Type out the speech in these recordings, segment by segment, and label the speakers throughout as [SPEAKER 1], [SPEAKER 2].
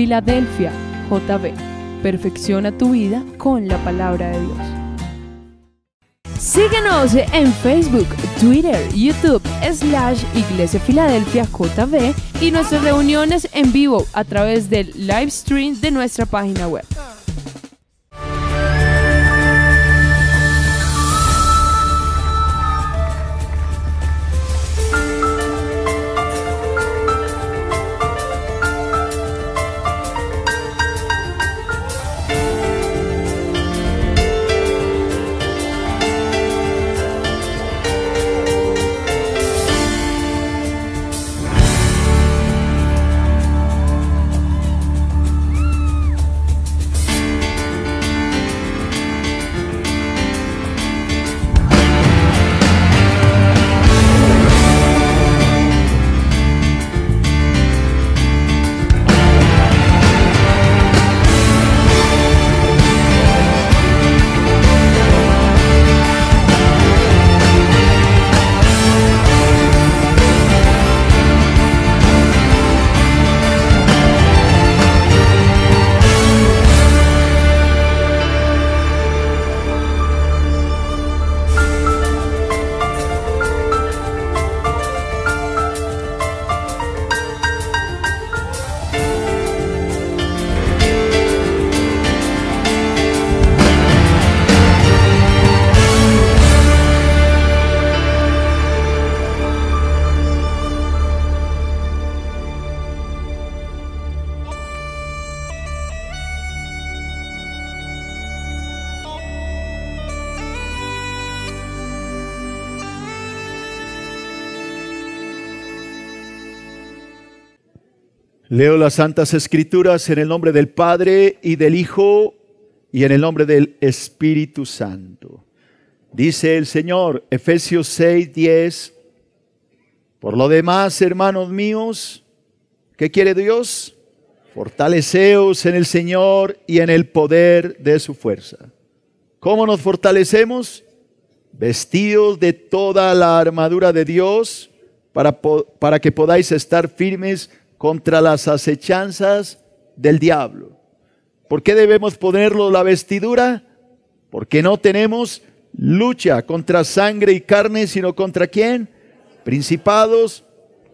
[SPEAKER 1] Filadelfia, JB. Perfecciona tu vida con la palabra de Dios. Síguenos en Facebook, Twitter, YouTube, slash Iglesia Filadelfia JB y nuestras reuniones en vivo a través del live stream de nuestra página web. Leo las Santas Escrituras en el nombre del Padre y del Hijo y en el nombre del Espíritu Santo. Dice el Señor, Efesios 6, 10. Por lo demás, hermanos míos, ¿qué quiere Dios? Fortaleceos en el Señor y en el poder de su fuerza. ¿Cómo nos fortalecemos? Vestidos de toda la armadura de Dios para, para que podáis estar firmes contra las acechanzas del diablo. ¿Por qué debemos ponerlo la vestidura? Porque no tenemos lucha contra sangre y carne, sino contra quién? Principados,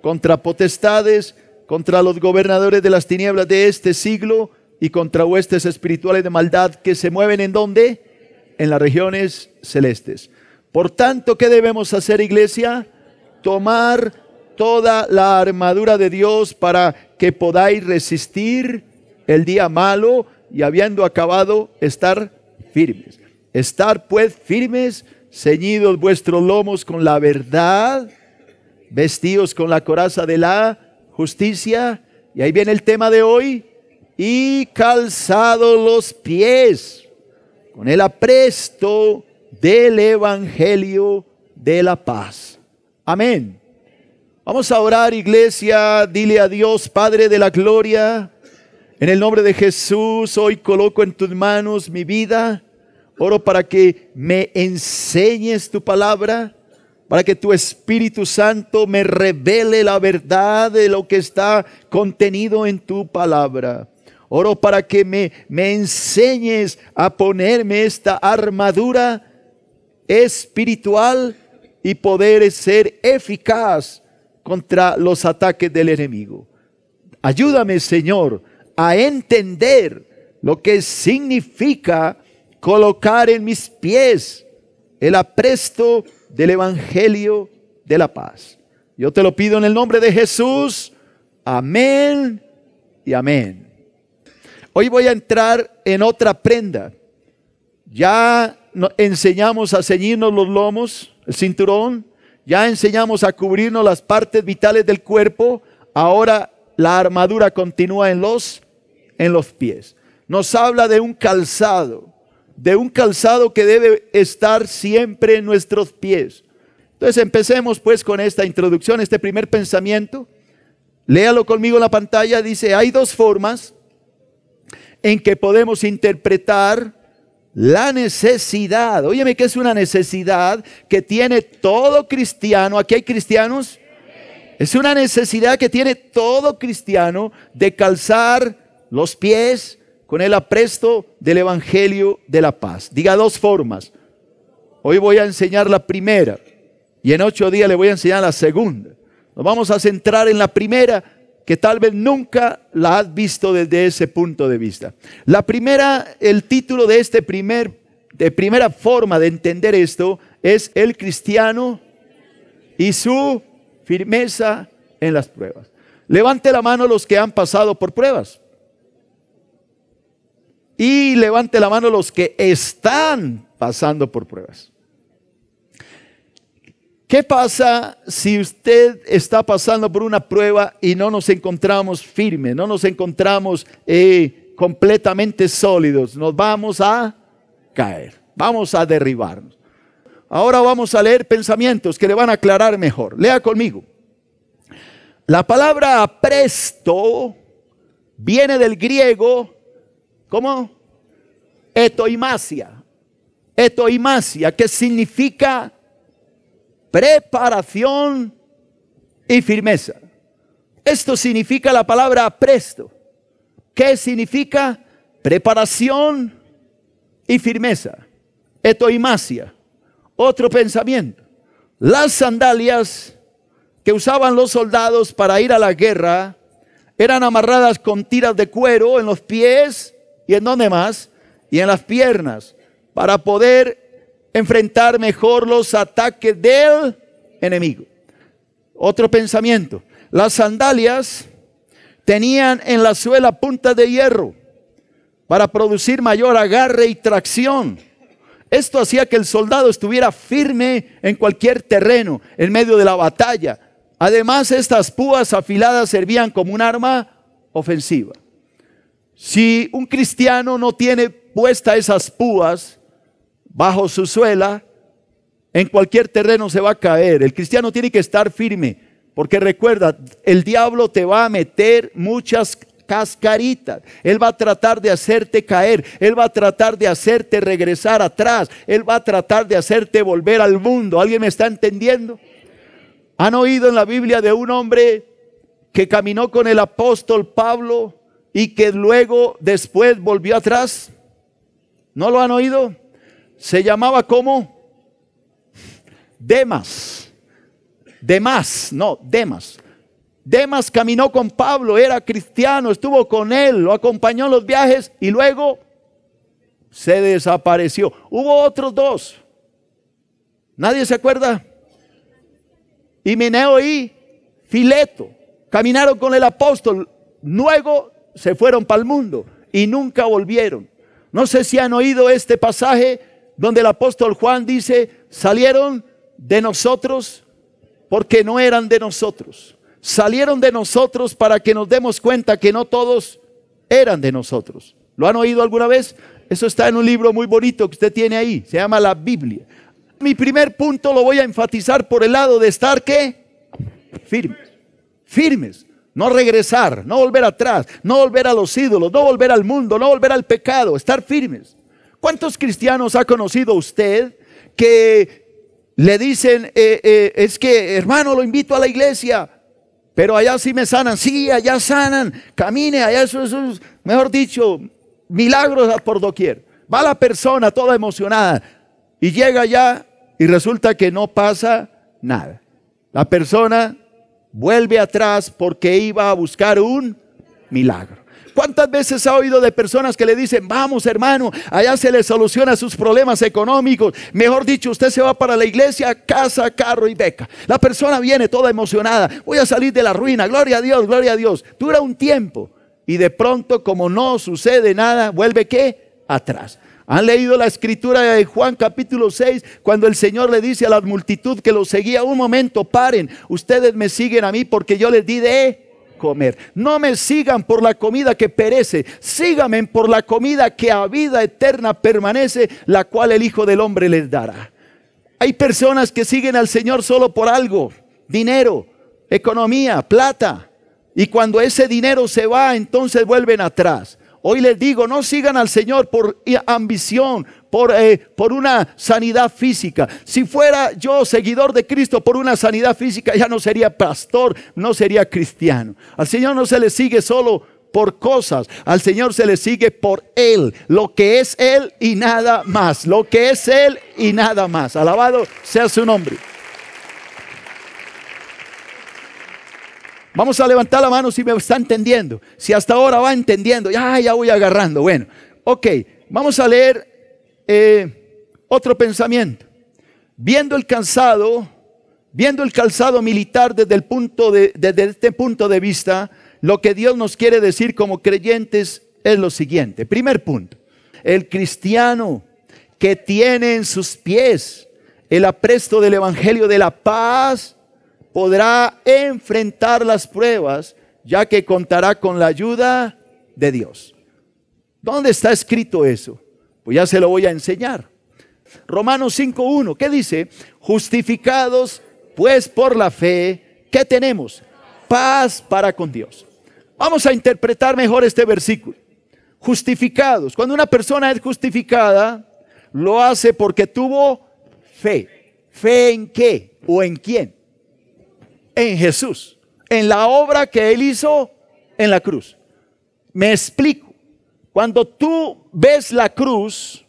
[SPEAKER 1] contra potestades, contra los gobernadores de las tinieblas de este siglo y contra huestes espirituales de maldad que se mueven en dónde? En las regiones celestes. Por tanto, ¿qué debemos hacer, iglesia? Tomar toda la armadura de Dios para que podáis resistir el día malo y habiendo acabado estar firmes. Estar pues firmes, ceñidos vuestros lomos con la verdad, vestidos con la coraza de la justicia, y ahí viene el tema de hoy, y calzados los pies con el apresto del Evangelio de la paz. Amén. Vamos a orar, iglesia. Dile a Dios, Padre de la Gloria. En el nombre de Jesús, hoy coloco en tus manos mi vida. Oro para que me enseñes tu palabra, para que tu Espíritu Santo me revele la verdad de lo que está contenido en tu palabra. Oro para que me, me enseñes a ponerme esta armadura espiritual y poder ser eficaz contra los ataques del enemigo. Ayúdame, Señor, a entender lo que significa colocar en mis pies el apresto del Evangelio de la paz. Yo te lo pido en el nombre de Jesús. Amén y amén. Hoy voy a entrar en otra prenda. Ya enseñamos a ceñirnos los lomos, el cinturón, ya enseñamos a cubrirnos las partes vitales del cuerpo. Ahora la armadura continúa en los, en los pies. Nos habla de un calzado, de un calzado que debe estar siempre en nuestros pies. Entonces empecemos pues con esta introducción, este primer pensamiento. Léalo conmigo en la pantalla. Dice, hay dos formas en que podemos interpretar la necesidad, óyeme que es una necesidad que tiene todo cristiano. ¿Aquí hay cristianos? Es una necesidad que tiene todo cristiano de calzar los pies con el apresto del Evangelio de la Paz. Diga dos formas. Hoy voy a enseñar la primera y en ocho días le voy a enseñar la segunda. Nos vamos a centrar en la primera que tal vez nunca la has visto desde ese punto de vista. La primera, el título de este primer, de primera forma de entender esto es el cristiano y su firmeza en las pruebas. Levante la mano los que han pasado por pruebas. Y levante la mano los que están pasando por pruebas. ¿Qué pasa si usted está pasando por una prueba y no nos encontramos firmes, no nos encontramos eh, completamente sólidos? Nos vamos a caer, vamos a derribarnos. Ahora vamos a leer pensamientos que le van a aclarar mejor. Lea conmigo. La palabra presto viene del griego, ¿cómo? Etoimasia. Etoimasia, que significa preparación y firmeza. Esto significa la palabra presto. ¿Qué significa? Preparación y firmeza. Etoimasia. Otro pensamiento. Las sandalias que usaban los soldados para ir a la guerra eran amarradas con tiras de cuero en los pies y en donde más y en las piernas para poder enfrentar mejor los ataques del enemigo. Otro pensamiento. Las sandalias tenían en la suela puntas de hierro para producir mayor agarre y tracción. Esto hacía que el soldado estuviera firme en cualquier terreno, en medio de la batalla. Además, estas púas afiladas servían como un arma ofensiva. Si un cristiano no tiene puesta esas púas, bajo su suela, en cualquier terreno se va a caer. El cristiano tiene que estar firme, porque recuerda, el diablo te va a meter muchas cascaritas. Él va a tratar de hacerte caer, él va a tratar de hacerte regresar atrás, él va a tratar de hacerte volver al mundo. ¿Alguien me está entendiendo? ¿Han oído en la Biblia de un hombre que caminó con el apóstol Pablo y que luego después volvió atrás? ¿No lo han oído? se llamaba como Demas. Demas, no, Demas. Demas caminó con Pablo, era cristiano, estuvo con él, lo acompañó en los viajes y luego se desapareció. Hubo otros dos. ¿Nadie se acuerda? Himeneo y Fileto caminaron con el apóstol, luego se fueron para el mundo y nunca volvieron. No sé si han oído este pasaje donde el apóstol Juan dice, salieron de nosotros porque no eran de nosotros. Salieron de nosotros para que nos demos cuenta que no todos eran de nosotros. ¿Lo han oído alguna vez? Eso está en un libro muy bonito que usted tiene ahí, se llama la Biblia. Mi primer punto lo voy a enfatizar por el lado de estar ¿qué? firmes, firmes, no regresar, no volver atrás, no volver a los ídolos, no volver al mundo, no volver al pecado, estar firmes. ¿Cuántos cristianos ha conocido usted que le dicen, eh, eh, es que hermano, lo invito a la iglesia, pero allá sí me sanan, sí, allá sanan, camine, allá eso es, mejor dicho, milagros por doquier. Va la persona toda emocionada y llega allá y resulta que no pasa nada. La persona vuelve atrás porque iba a buscar un milagro. ¿Cuántas veces ha oído de personas que le dicen, vamos hermano, allá se le soluciona sus problemas económicos? Mejor dicho, usted se va para la iglesia, casa, carro y beca. La persona viene toda emocionada, voy a salir de la ruina, gloria a Dios, gloria a Dios. Dura un tiempo y de pronto como no sucede nada, vuelve qué? Atrás. Han leído la escritura de Juan capítulo 6, cuando el Señor le dice a la multitud que lo seguía, un momento, paren, ustedes me siguen a mí porque yo les di de comer. No me sigan por la comida que perece, síganme por la comida que a vida eterna permanece, la cual el Hijo del Hombre les dará. Hay personas que siguen al Señor solo por algo, dinero, economía, plata. Y cuando ese dinero se va, entonces vuelven atrás. Hoy les digo, no sigan al Señor por ambición, por, eh, por, una sanidad física. Si fuera yo seguidor de Cristo por una sanidad física, ya no sería pastor, no sería cristiano. Al Señor no se le sigue solo por cosas, al Señor se le sigue por Él, lo que es Él y nada más, lo que es Él y nada más. Alabado sea su nombre. Vamos a levantar la mano si me está entendiendo. Si hasta ahora va entendiendo, ya, ya voy agarrando. Bueno, ok, vamos a leer eh, otro pensamiento. Viendo el calzado, viendo el calzado militar desde, el punto desde este punto de vista, lo que Dios nos quiere decir como creyentes es lo siguiente. Primer punto, el cristiano que tiene en sus pies el apresto del Evangelio de la paz podrá enfrentar las pruebas, ya que contará con la ayuda de Dios. ¿Dónde está escrito eso? Pues ya se lo voy a enseñar. Romanos 5.1, ¿qué dice? Justificados pues por la fe, ¿qué tenemos? Paz para con Dios. Vamos a interpretar mejor este versículo. Justificados. Cuando una persona es justificada, lo hace porque tuvo fe. ¿Fe en qué? ¿O en quién? en Jesús, en la obra que Él hizo en la cruz. Me explico. Cuando tú ves la cruz,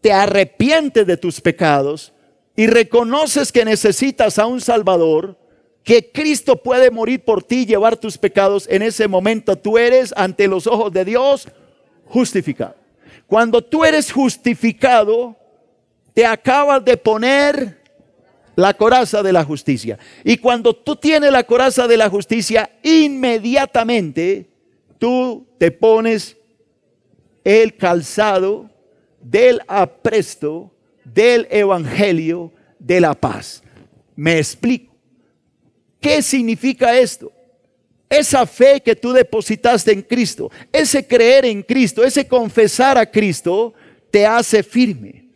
[SPEAKER 1] te arrepientes de tus pecados y reconoces que necesitas a un Salvador, que Cristo puede morir por ti y llevar tus pecados, en ese momento tú eres ante los ojos de Dios justificado. Cuando tú eres justificado, te acabas de poner la coraza de la justicia. Y cuando tú tienes la coraza de la justicia, inmediatamente tú te pones el calzado del apresto del evangelio de la paz. Me explico. ¿Qué significa esto? Esa fe que tú depositaste en Cristo, ese creer en Cristo, ese confesar a Cristo, te hace firme,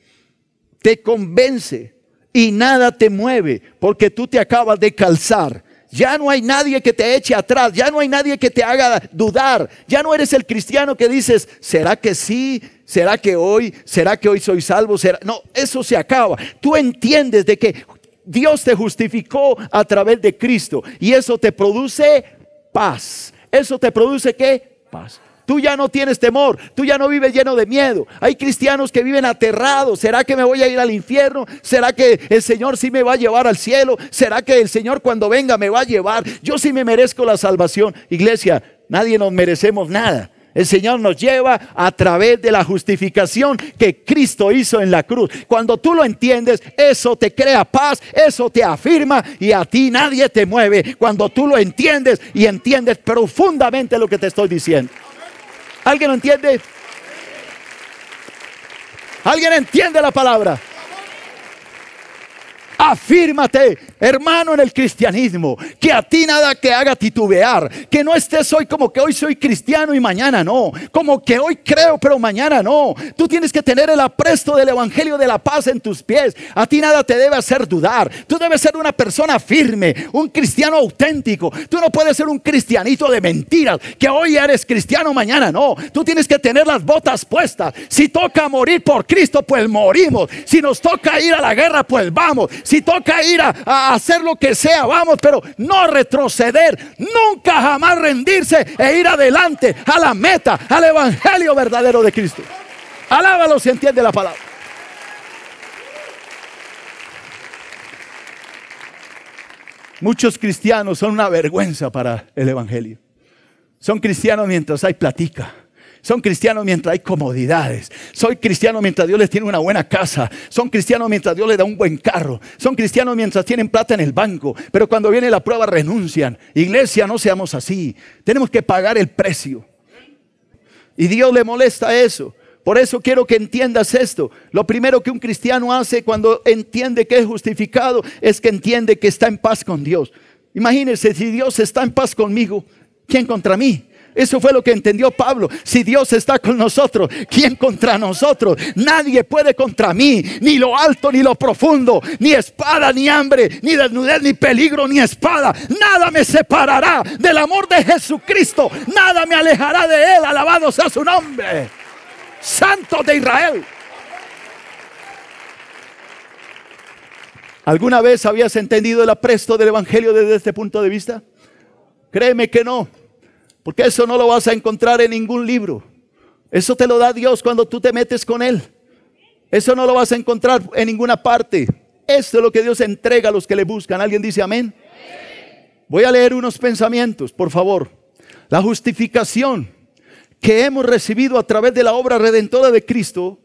[SPEAKER 1] te convence, y nada te mueve porque tú te acabas de calzar. Ya no hay nadie que te eche atrás, ya no hay nadie que te haga dudar, ya no eres el cristiano que dices, ¿será que sí? ¿Será que hoy? ¿Será que hoy soy salvo? ¿Será? No, eso se acaba. Tú entiendes de que Dios te justificó a través de Cristo y eso te produce paz. ¿Eso te produce qué? Paz. Tú ya no tienes temor, tú ya no vives lleno de miedo. Hay cristianos que viven aterrados. ¿Será que me voy a ir al infierno? ¿Será que el Señor sí me va a llevar al cielo? ¿Será que el Señor cuando venga me va a llevar? Yo sí me merezco la salvación. Iglesia, nadie nos merecemos nada. El Señor nos lleva a través de la justificación que Cristo hizo en la cruz. Cuando tú lo entiendes, eso te crea paz, eso te afirma y a ti nadie te mueve. Cuando tú lo entiendes y entiendes profundamente lo que te estoy diciendo. ¿Alguien lo entiende? ¿Alguien entiende la palabra? Afírmate hermano en el cristianismo, que a ti nada que haga titubear, que no estés hoy como que hoy soy cristiano y mañana no, como que hoy creo pero mañana no. Tú tienes que tener el apresto del Evangelio de la paz en tus pies. A ti nada te debe hacer dudar. Tú debes ser una persona firme, un cristiano auténtico. Tú no puedes ser un cristianito de mentiras, que hoy eres cristiano, mañana no. Tú tienes que tener las botas puestas. Si toca morir por Cristo, pues morimos. Si nos toca ir a la guerra, pues vamos. Si toca ir a hacer lo que sea, vamos, pero no retroceder, nunca jamás rendirse e ir adelante a la meta, al evangelio verdadero de Cristo. Alábalo si entiende la palabra. Muchos cristianos son una vergüenza para el evangelio. Son cristianos mientras hay platica son cristianos mientras hay comodidades. Soy cristiano mientras Dios les tiene una buena casa. Son cristianos mientras Dios les da un buen carro. Son cristianos mientras tienen plata en el banco. Pero cuando viene la prueba renuncian. Iglesia, no seamos así. Tenemos que pagar el precio. Y Dios le molesta eso. Por eso quiero que entiendas esto. Lo primero que un cristiano hace cuando entiende que es justificado es que entiende que está en paz con Dios. Imagínense, si Dios está en paz conmigo, ¿quién contra mí? Eso fue lo que entendió Pablo. Si Dios está con nosotros, ¿quién contra nosotros? Nadie puede contra mí, ni lo alto, ni lo profundo, ni espada, ni hambre, ni desnudez, ni peligro, ni espada. Nada me separará del amor de Jesucristo. Nada me alejará de Él. Alabado sea su nombre. Santo de Israel. ¿Alguna vez habías entendido el apresto del Evangelio desde este punto de vista? Créeme que no. Porque eso no lo vas a encontrar en ningún libro. Eso te lo da Dios cuando tú te metes con Él. Eso no lo vas a encontrar en ninguna parte. Esto es lo que Dios entrega a los que le buscan. ¿Alguien dice amén? Voy a leer unos pensamientos, por favor. La justificación que hemos recibido a través de la obra redentora de Cristo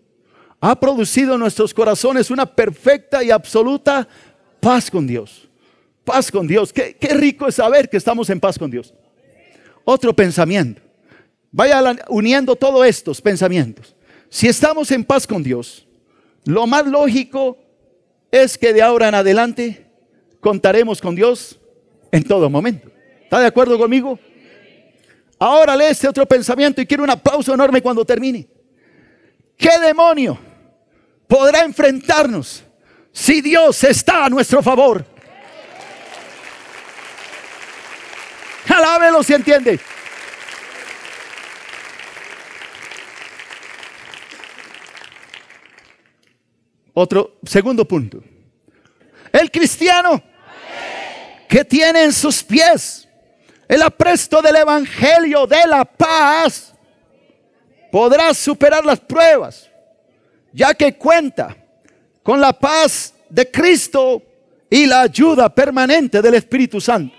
[SPEAKER 1] ha producido en nuestros corazones una perfecta y absoluta paz con Dios. Paz con Dios. Qué, qué rico es saber que estamos en paz con Dios otro pensamiento. Vaya uniendo todos estos pensamientos. Si estamos en paz con Dios, lo más lógico es que de ahora en adelante contaremos con Dios en todo momento. ¿Está de acuerdo conmigo? Ahora lee este otro pensamiento y quiero un aplauso enorme cuando termine. ¿Qué demonio podrá enfrentarnos si Dios está a nuestro favor? Alábelo si entiende. Otro segundo punto. El cristiano que tiene en sus pies el apresto del evangelio de la paz podrá superar las pruebas, ya que cuenta con la paz de Cristo y la ayuda permanente del Espíritu Santo.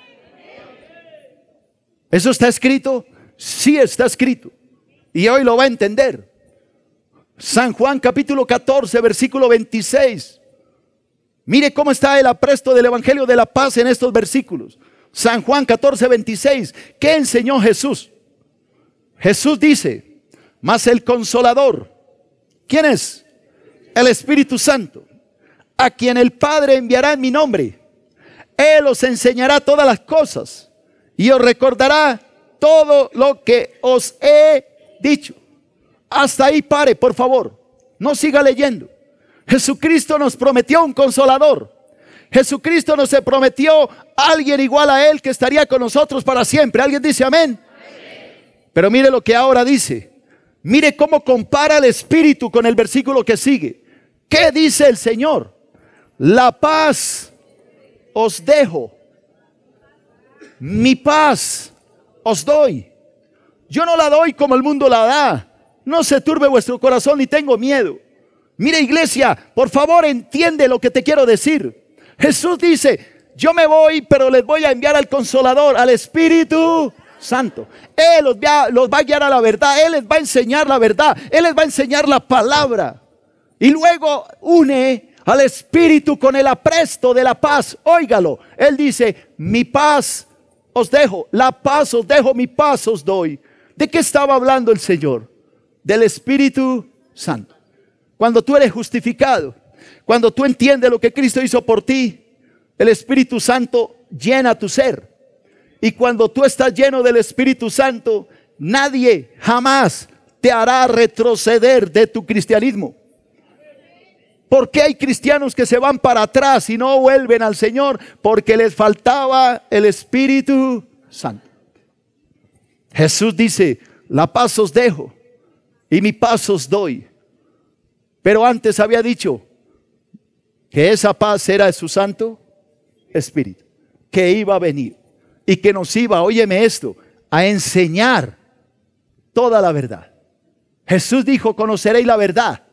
[SPEAKER 1] ¿Eso está escrito? Sí está escrito. Y hoy lo va a entender. San Juan capítulo 14, versículo 26. Mire cómo está el apresto del Evangelio de la Paz en estos versículos. San Juan 14, 26. ¿Qué enseñó Jesús? Jesús dice, mas el consolador. ¿Quién es? El Espíritu Santo, a quien el Padre enviará en mi nombre. Él os enseñará todas las cosas y os recordará todo lo que os he dicho. Hasta ahí pare, por favor. No siga leyendo. Jesucristo nos prometió un consolador. Jesucristo nos prometió alguien igual a Él que estaría con nosotros para siempre. ¿Alguien dice amén? amén? Pero mire lo que ahora dice. Mire cómo compara el Espíritu con el versículo que sigue. ¿Qué dice el Señor? La paz os dejo, mi paz os doy. Yo no la doy como el mundo la da. No se turbe vuestro corazón ni tengo miedo. Mira iglesia, por favor entiende lo que te quiero decir. Jesús dice, yo me voy, pero les voy a enviar al consolador, al Espíritu Santo. Él los va, a guiar a la verdad, Él les va a enseñar la verdad, Él les va a enseñar la palabra. Y luego une al Espíritu con el apresto de la paz. Óigalo, Él dice, mi paz os dejo, la paz os dejo, mi paz os doy. ¿De qué estaba hablando el Señor? Del Espíritu Santo. Cuando tú eres justificado, cuando tú entiendes lo que Cristo hizo por ti, el Espíritu Santo llena tu ser. Y cuando tú estás lleno del Espíritu Santo, nadie jamás te hará retroceder de tu cristianismo. ¿Por qué hay cristianos que se van para atrás y no vuelven al Señor? Porque les faltaba el Espíritu Santo. Jesús dice, la paz os dejo y mi paz os doy. Pero antes había dicho que esa paz era de su Santo Espíritu, que iba a venir y que nos iba, óyeme esto, a enseñar toda la verdad. Jesús dijo, conoceréis la verdad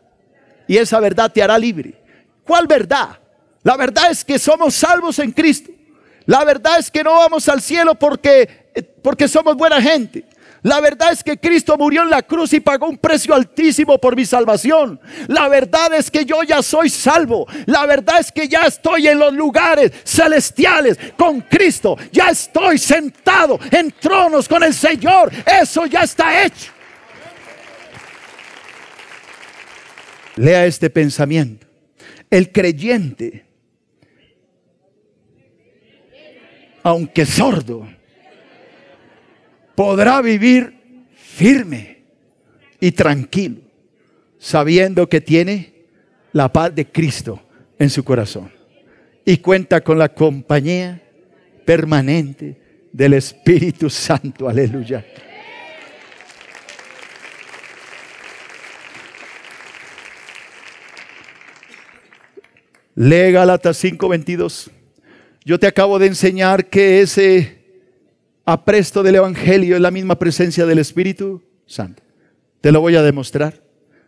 [SPEAKER 1] y esa verdad te hará libre. ¿Cuál verdad? La verdad es que somos salvos en Cristo. La verdad es que no vamos al cielo porque, eh, porque somos buena gente. La verdad es que Cristo murió en la cruz y pagó un precio altísimo por mi salvación. La verdad es que yo ya soy salvo. La verdad es que ya estoy en los lugares celestiales con Cristo. Ya estoy sentado en tronos con el Señor. Eso ya está hecho. Lea este pensamiento. El creyente, aunque sordo, podrá vivir firme y tranquilo, sabiendo que tiene la paz de Cristo en su corazón y cuenta con la compañía permanente del Espíritu Santo. Aleluya. Lee Galatas 5:22. Yo te acabo de enseñar que ese apresto del Evangelio es la misma presencia del Espíritu Santo. Te lo voy a demostrar.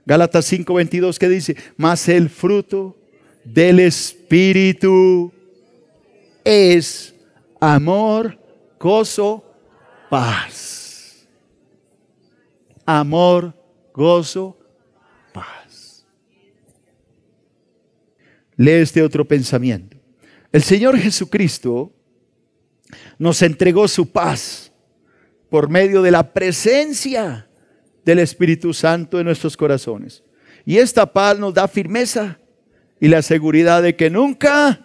[SPEAKER 1] Gálatas 5:22 que dice, mas el fruto del Espíritu es amor, gozo, paz. Amor, gozo, lee este otro pensamiento. El Señor Jesucristo nos entregó su paz por medio de la presencia del Espíritu Santo en nuestros corazones. Y esta paz nos da firmeza y la seguridad de que nunca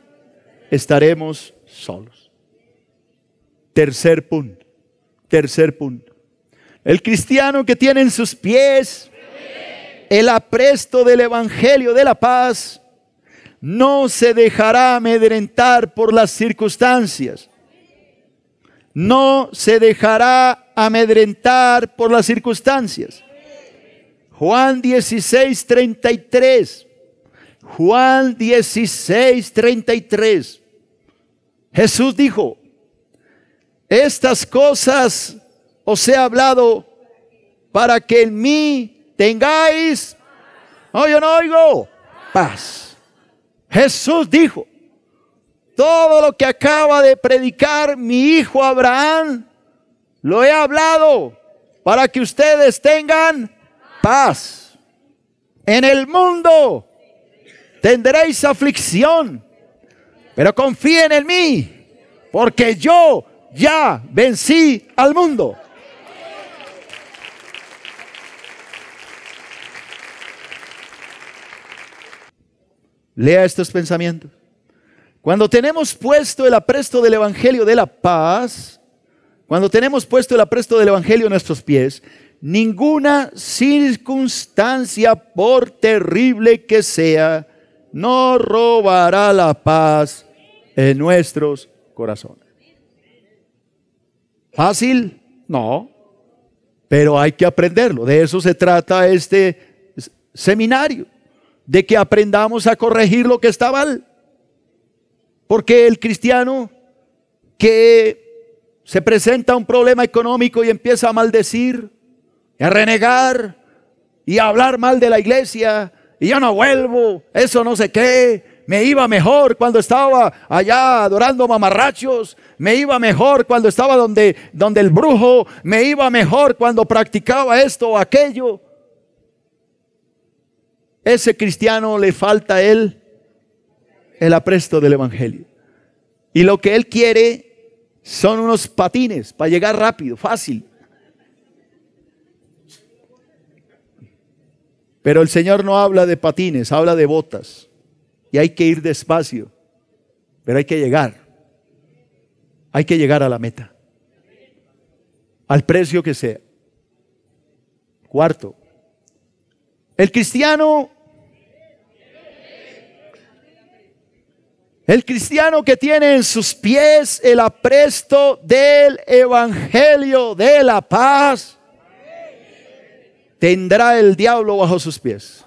[SPEAKER 1] estaremos solos. Tercer punto, tercer punto. El cristiano que tiene en sus pies el apresto del Evangelio de la paz no se dejará amedrentar por las circunstancias. No se dejará amedrentar por las circunstancias. Juan 16, 33. Juan 16, 33. Jesús dijo, estas cosas os he hablado para que en mí tengáis, no, yo no oigo, paz. Jesús dijo, todo lo que acaba de predicar mi hijo Abraham, lo he hablado para que ustedes tengan paz. En el mundo tendréis aflicción, pero confíen en mí, porque yo ya vencí al mundo. Lea estos pensamientos. Cuando tenemos puesto el apresto del Evangelio de la paz, cuando tenemos puesto el apresto del Evangelio en nuestros pies, ninguna circunstancia, por terrible que sea, no robará la paz en nuestros corazones. ¿Fácil? No, pero hay que aprenderlo. De eso se trata este seminario de que aprendamos a corregir lo que está mal. Porque el cristiano que se presenta un problema económico y empieza a maldecir, a renegar y a hablar mal de la iglesia, y yo no vuelvo, eso no sé qué, me iba mejor cuando estaba allá adorando mamarrachos, me iba mejor cuando estaba donde, donde el brujo, me iba mejor cuando practicaba esto o aquello. Ese cristiano le falta él el apresto del Evangelio. Y lo que él quiere son unos patines para llegar rápido, fácil. Pero el Señor no habla de patines, habla de botas. Y hay que ir despacio, pero hay que llegar. Hay que llegar a la meta. Al precio que sea. Cuarto, el cristiano El cristiano que tiene en sus pies el apresto del Evangelio de la paz, tendrá el diablo bajo sus pies.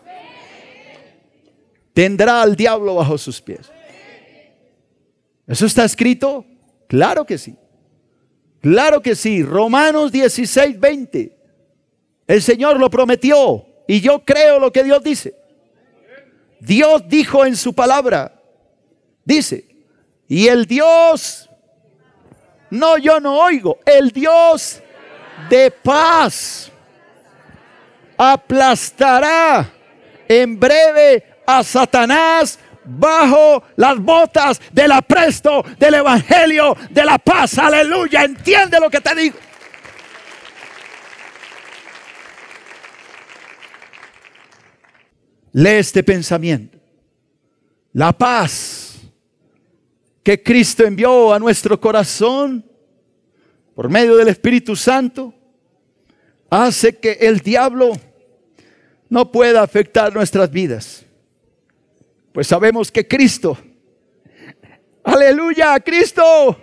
[SPEAKER 1] Tendrá al diablo bajo sus pies. ¿Eso está escrito? Claro que sí. Claro que sí. Romanos 16, 20. El Señor lo prometió y yo creo lo que Dios dice. Dios dijo en su palabra, Dice, y el Dios, no, yo no oigo, el Dios de paz aplastará en breve a Satanás bajo las botas del apresto del Evangelio de la paz. Aleluya, entiende lo que te digo. Lee este pensamiento. La paz que Cristo envió a nuestro corazón por medio del Espíritu Santo hace que el diablo no pueda afectar nuestras vidas. Pues sabemos que Cristo, aleluya, Cristo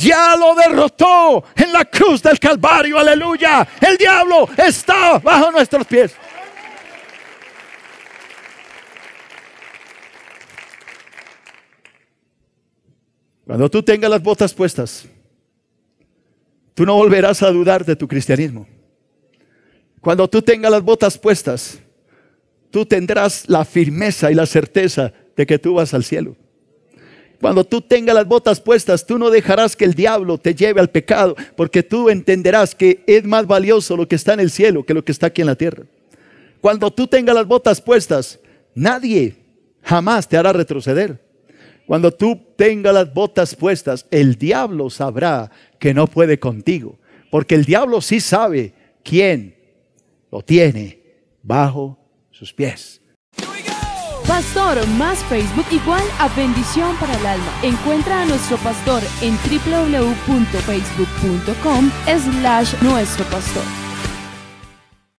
[SPEAKER 1] ya lo derrotó en la cruz del Calvario, aleluya. El diablo está bajo nuestros pies. Cuando tú tengas las botas puestas, tú no volverás a dudar de tu cristianismo. Cuando tú tengas las botas puestas, tú tendrás la firmeza y la certeza de que tú vas al cielo. Cuando tú tengas las botas puestas, tú no dejarás que el diablo te lleve al pecado, porque tú entenderás que es más valioso lo que está en el cielo que lo que está aquí en la tierra. Cuando tú tengas las botas puestas, nadie jamás te hará retroceder. Cuando tú tengas las botas puestas, el diablo sabrá que no puede contigo. Porque el diablo sí sabe quién lo tiene bajo sus pies. Pastor más Facebook igual a bendición para el alma. Encuentra a nuestro pastor en www.facebook.com slash nuestro pastor.